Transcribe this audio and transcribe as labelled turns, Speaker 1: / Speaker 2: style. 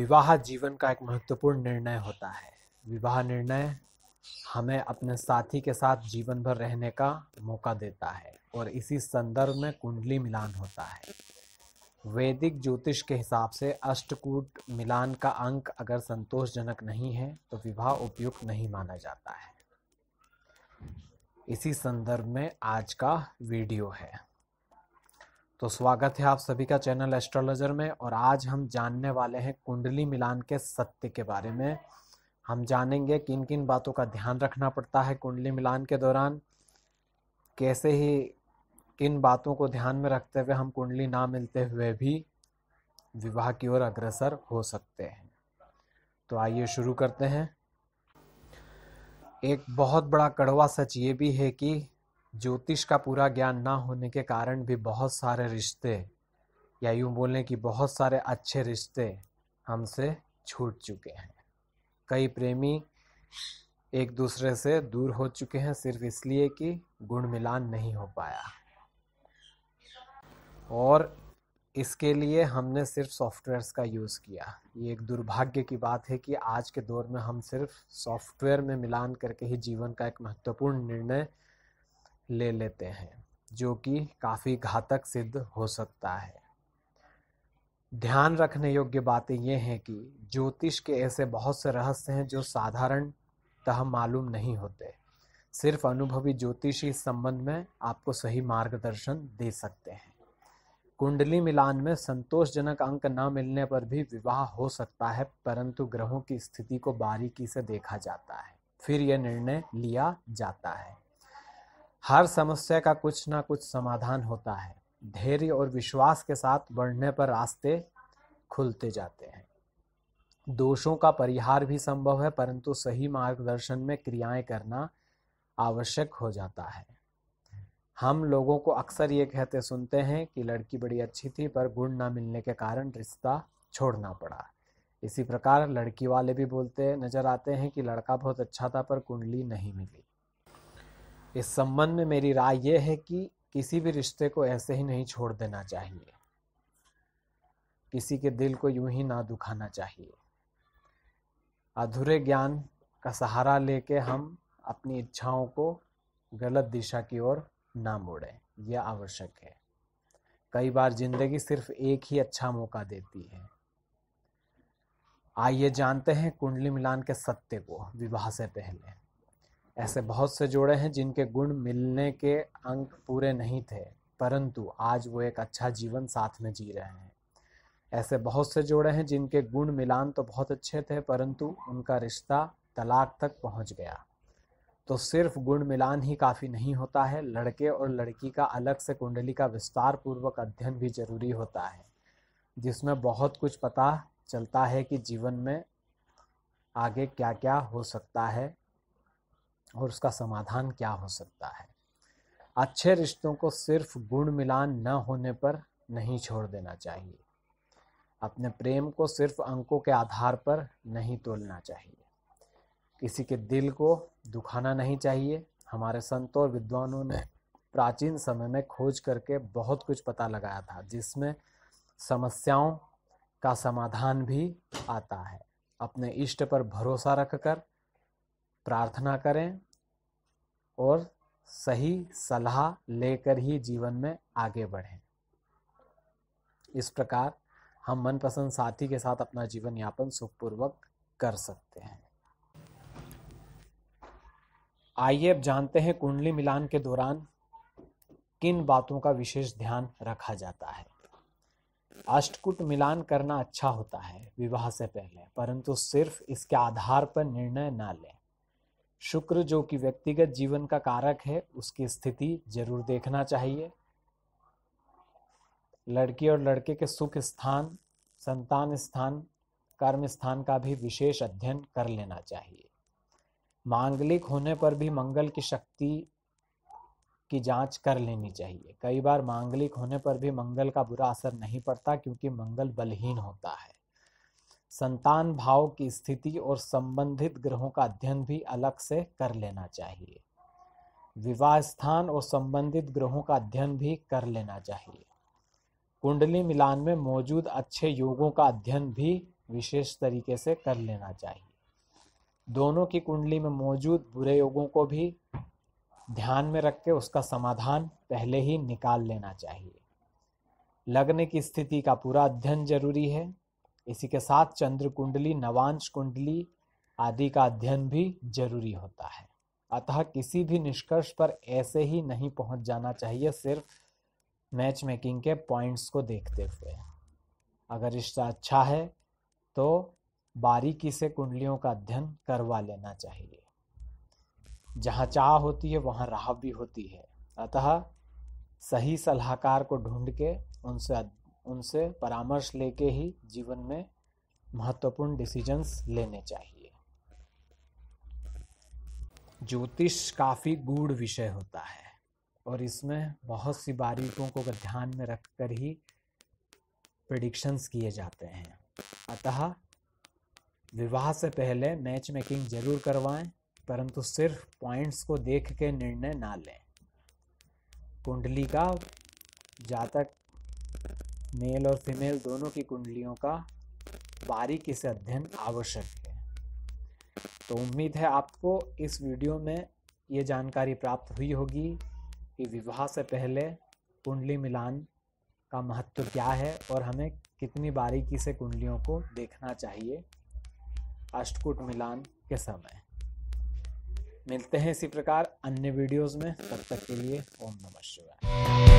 Speaker 1: विवाह जीवन का एक महत्वपूर्ण निर्णय होता है विवाह निर्णय हमें अपने साथी के साथ जीवन भर रहने का मौका देता है और इसी संदर्भ में कुंडली मिलान होता है वैदिक ज्योतिष के हिसाब से अष्टकूट मिलान का अंक अगर संतोषजनक नहीं है तो विवाह उपयुक्त नहीं माना जाता है इसी संदर्भ में आज का वीडियो है तो स्वागत है आप सभी का चैनल एस्ट्रोलॉजर में और आज हम जानने वाले हैं कुंडली मिलान के सत्य के बारे में हम जानेंगे किन किन बातों का ध्यान रखना पड़ता है कुंडली मिलान के दौरान कैसे ही किन बातों को ध्यान में रखते हुए हम कुंडली ना मिलते हुए भी विवाह की ओर अग्रसर हो सकते हैं तो आइए शुरू करते हैं एक बहुत बड़ा कड़वा सच ये भी है कि ज्योतिष का पूरा ज्ञान ना होने के कारण भी बहुत सारे रिश्ते या यूं बोलें कि बहुत सारे अच्छे रिश्ते हमसे छूट चुके हैं कई प्रेमी एक दूसरे से दूर हो चुके हैं सिर्फ इसलिए कि गुण मिलान नहीं हो पाया और इसके लिए हमने सिर्फ सॉफ्टवेयर्स का यूज़ किया ये एक दुर्भाग्य की बात है कि आज के दौर में हम सिर्फ सॉफ्टवेयर में मिलान करके ही जीवन का एक महत्वपूर्ण निर्णय ले लेते हैं जो कि काफ़ी घातक सिद्ध हो सकता है ध्यान रखने योग्य बातें यह हैं कि ज्योतिष के ऐसे बहुत से रहस्य हैं जो साधारण तह मालूम नहीं होते सिर्फ अनुभवी ज्योतिषी इस संबंध में आपको सही मार्गदर्शन दे सकते हैं कुंडली मिलान में संतोषजनक अंक न मिलने पर भी विवाह हो सकता है परंतु ग्रहों की स्थिति को बारीकी से देखा जाता है फिर यह निर्णय लिया जाता है हर समस्या का कुछ ना कुछ समाधान होता है धैर्य और विश्वास के साथ बढ़ने पर रास्ते खुलते जाते हैं दोषों का परिहार भी संभव है परंतु सही मार्गदर्शन में क्रियाएं करना आवश्यक हो जाता है हम लोगों को अक्सर ये कहते सुनते हैं कि लड़की बड़ी अच्छी थी पर गुण ना मिलने के कारण रिश्ता छोड़ना पड़ा इसी प्रकार लड़की वाले भी बोलते नजर आते हैं कि लड़का बहुत अच्छा था पर कुंडली नहीं मिली इस संबंध में मेरी राय यह है कि किसी भी रिश्ते को ऐसे ही नहीं छोड़ देना चाहिए किसी के दिल को यूं ही ना दुखाना चाहिए अधूरे ज्ञान का सहारा लेके हम अपनी इच्छाओं को गलत दिशा की ओर ना मोड़ें यह आवश्यक है कई बार जिंदगी सिर्फ एक ही अच्छा मौका देती है आइए जानते हैं कुंडली मिलान के सत्य को विवाह से पहले ऐसे बहुत से जोड़े हैं जिनके गुण मिलने के अंक पूरे नहीं थे परंतु आज वो एक अच्छा जीवन साथ में जी रहे हैं ऐसे बहुत से जोड़े हैं जिनके गुण मिलान तो बहुत अच्छे थे परंतु उनका रिश्ता तलाक तक पहुंच गया तो सिर्फ गुण मिलान ही काफ़ी नहीं होता है लड़के और लड़की का अलग से कुंडली का विस्तार पूर्वक अध्ययन भी जरूरी होता है जिसमें बहुत कुछ पता चलता है कि जीवन में आगे क्या क्या हो सकता है और उसका समाधान क्या हो सकता है अच्छे रिश्तों को सिर्फ गुण मिलान न होने पर नहीं छोड़ देना चाहिए अपने प्रेम को सिर्फ अंकों के आधार पर नहीं तोलना चाहिए किसी के दिल को दुखाना नहीं चाहिए हमारे संतों और विद्वानों ने प्राचीन समय में खोज करके बहुत कुछ पता लगाया था जिसमें समस्याओं का समाधान भी आता है अपने इष्ट पर भरोसा रखकर प्रार्थना करें और सही सलाह लेकर ही जीवन में आगे बढ़ें इस प्रकार हम मनपसंद साथी के साथ अपना जीवन यापन सुखपूर्वक कर सकते हैं आइए अब जानते हैं कुंडली मिलान के दौरान किन बातों का विशेष ध्यान रखा जाता है अष्टकुट मिलान करना अच्छा होता है विवाह से पहले परंतु सिर्फ इसके आधार पर निर्णय ना लें शुक्र जो कि व्यक्तिगत जीवन का कारक है उसकी स्थिति जरूर देखना चाहिए लड़की और लड़के के सुख स्थान संतान स्थान कर्म स्थान का भी विशेष अध्ययन कर लेना चाहिए मांगलिक होने पर भी मंगल की शक्ति की जांच कर लेनी चाहिए कई बार मांगलिक होने पर भी मंगल का बुरा असर नहीं पड़ता क्योंकि मंगल बलहीन होता है संतान भाव की स्थिति और संबंधित ग्रहों का अध्ययन भी अलग से कर लेना चाहिए विवाह स्थान और संबंधित ग्रहों का अध्ययन भी कर लेना चाहिए कुंडली मिलान में मौजूद अच्छे योगों का अध्ययन भी विशेष तरीके से कर लेना चाहिए दोनों की कुंडली में मौजूद बुरे योगों को भी ध्यान में रख के उसका समाधान पहले ही निकाल लेना चाहिए लग्न की स्थिति का पूरा अध्ययन जरूरी है इसी के साथ चंद्र कुंडली नवांश कुंडली आदि का अध्ययन भी जरूरी होता है अतः किसी भी निष्कर्ष पर ऐसे ही नहीं पहुंच जाना चाहिए सिर्फ मैच मेकिंग के पॉइंट्स को देखते हुए अगर रिश्ता अच्छा है तो बारीकी से कुंडलियों का अध्ययन करवा लेना चाहिए जहाँ चाह होती है वहाँ राह भी होती है अतः सही सलाहकार को ढूंढ के उनसे उनसे परामर्श लेके ही जीवन में महत्वपूर्ण डिसीजंस लेने चाहिए ज्योतिष काफ़ी गूढ़ विषय होता है और इसमें बहुत सी बारीकों को ध्यान में रखकर ही प्रडिक्शंस किए जाते हैं अतः विवाह से पहले मैच मेकिंग जरूर करवाएं परंतु सिर्फ पॉइंट्स को देख के निर्णय ना लें कुंडली का जातक मेल और फीमेल दोनों की कुंडलियों का बारीकी से अध्ययन आवश्यक है तो उम्मीद है आपको इस वीडियो में ये जानकारी प्राप्त हुई होगी कि विवाह से पहले कुंडली मिलान का महत्व क्या है और हमें कितनी बारीकी से कुंडलियों को देखना चाहिए अष्टकूट मिलान के समय मिलते हैं इसी प्रकार अन्य वीडियोस में तब तक के लिए ओम नमः शिवाय